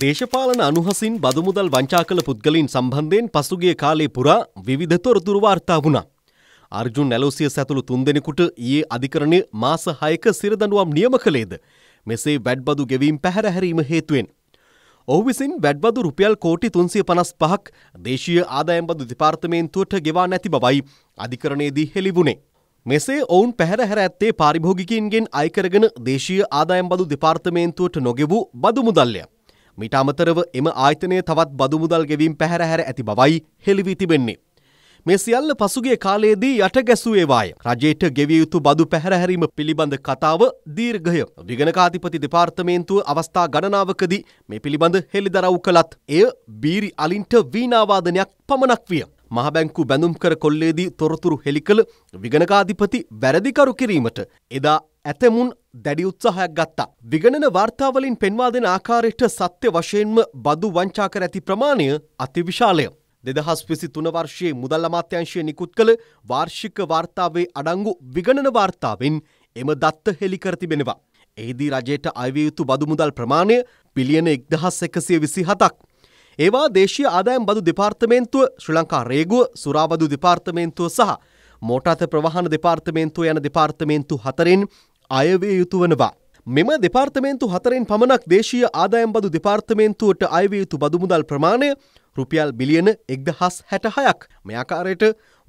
දේශපාලන අනුහසින් බදුමුදල් වංචා කළ පුද්ගලින් සම්බන්ධයෙන් පසුගිය කාලේ පුරා විවිධ තොරතුරු වාර්තා වුණා. අර්ජුන් ඇලෝසියස් ඇතුළු තුන්දෙනෙකුට ඊයේ අධිකරණය මාස 6ක සිරදඬුවම් නියම කළේද මෙසේ වැඩබදු ගෙවීම් පැහැර හැරීම හේතුවෙන් ඔහු විසින් වැඩබදු රුපියල් කෝටි තුන්සිය පනස් පහක් දේශීය ආදායම්බදු දෙපාර්තමේන්තුවට ගෙවා නැති බවයි අධිකරණයේදී හෙළිබුණේ. මෙසේ ඔවුන් පැහැරහැර ඇත්තේ පාරිභෝගිකයන්ගෙන් අයිකරගෙන දේශීය ආදායම්බදු දෙපාර්තමේන්තුවට නොගෙවූ බදු මුදල්ය. මිට අමතරව එම ආයතනය තවත් බදු මුදල් ගෙවීම් පැහැරහැර ඇති බවයි හෙළිවී තිබෙන්නේ. මේ සියල්ල පසුගිය කාලයේදී යට ගැසුවේවාය. රජයට ගෙවිය යුතු බදු පැහැරහැරීම පිළිබඳ කතාව දීර්ඝය. දිගනකාධිපති දෙපාර්තමේන්තුව අවස්ථා ගණනාවකදී මේ පිළිබඳ හෙළිදරව් කළත් එය බීරි අලින්ට වීණාවාදනයක් පමණක් විය. මහබැංකු බැඳුම්කර කොල්ලේදී තොරතුරු හෙළිකළ විගණකාධිපති වැරදිකරු කිරීමට එදා ඇතමුන් දැඩි උත්සාහයක් ගත්තා. විගණන වාර්තාවලින් පෙන්වා දෙන ආකාරයට සත්‍ය වශයෙන්ම බදු වංචා කර ඇති ප්‍රමාණය අතිවිශාලය. දෙදහස් විසි තුන වර්ෂයේ මුදල් අමාත්‍යංශය නිකුත් කළ වාර්ෂික වාර්තාවේ අඩංගු විගණන වාර්තාවෙන් එම දත්ත හෙළිකර තිබෙනවා. එහිදී රජයට අයවිය යුතු බදු මුදල් ප්‍රමාණය පිලියන එක්දහස් එකසිය විසි හතක්. ඒවා දේශීය ආදායම් බදු දෙපාර්තමේන්තුව ශ්‍රී ලංකා රේගුව සුරාබදු දෙපාර්තමේන්තුව සහ මෝටාත ප්‍රවාහන දෙපාර්තමේන්තුව යන දෙපාර්තමේන්තු හතරෙන් අයවිය යුතු වනවා. මෙම දෙපාර්තමේන්තු හතරෙන් පමණක් දේශීය ආදායම් බදු දෙපාර්තමේන්තුවට අයවිය යුතු බදු මුදල් ප්‍රමාණය රුපියල් බිලියන එක්දහස් හැටහයක් මෙයාකාරයට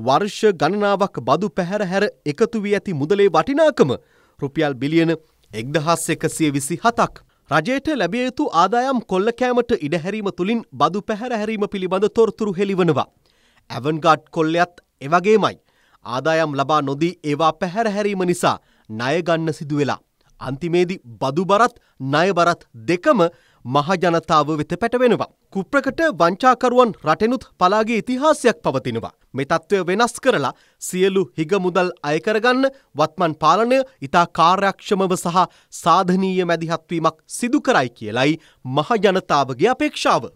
වර්ෂ ගණනාවක් බදු පැහැර හැර එකතු වී ඇති මුදලේ වටිනාකම රුපියල් බිලියන එක්දහස් එකසිය විසි හතක්. රජයට ලැබිය යුතු ආදායම් කොල්ලකෑමට ඉඩහැරීම තුළින් බදු පැහැරහැරීම පිළිබඳ තොරතුරු හෙළිවනවා. ඇවන්ගාඩ් කොල්ලයත් එවගේමයි. ආදායම් ලබා නොදී ඒවා පැහැරහැරීම නිසා ණයගන්න සිදුවෙලා. අන්තිමේදි බදුබරත් ණයබරත් දෙකම මහජනතාව වෙත පැටවෙනවා. කුප්‍රකට වංචාකරුවන් රටෙනුත් පලාගේ ඉතිහාසයක් පවතිනවා. මේ තත්ත්වය වෙනස් කරලා සියලු හිගමුදල් අයකරගන්න වත්මන් පාලනය ඉතා කාර්යක්ෂමව සහ සාධනීය මැදිහත්වීමක් සිදු කරයි කියලයි මහජනතාවගේ අපේක්ෂාව.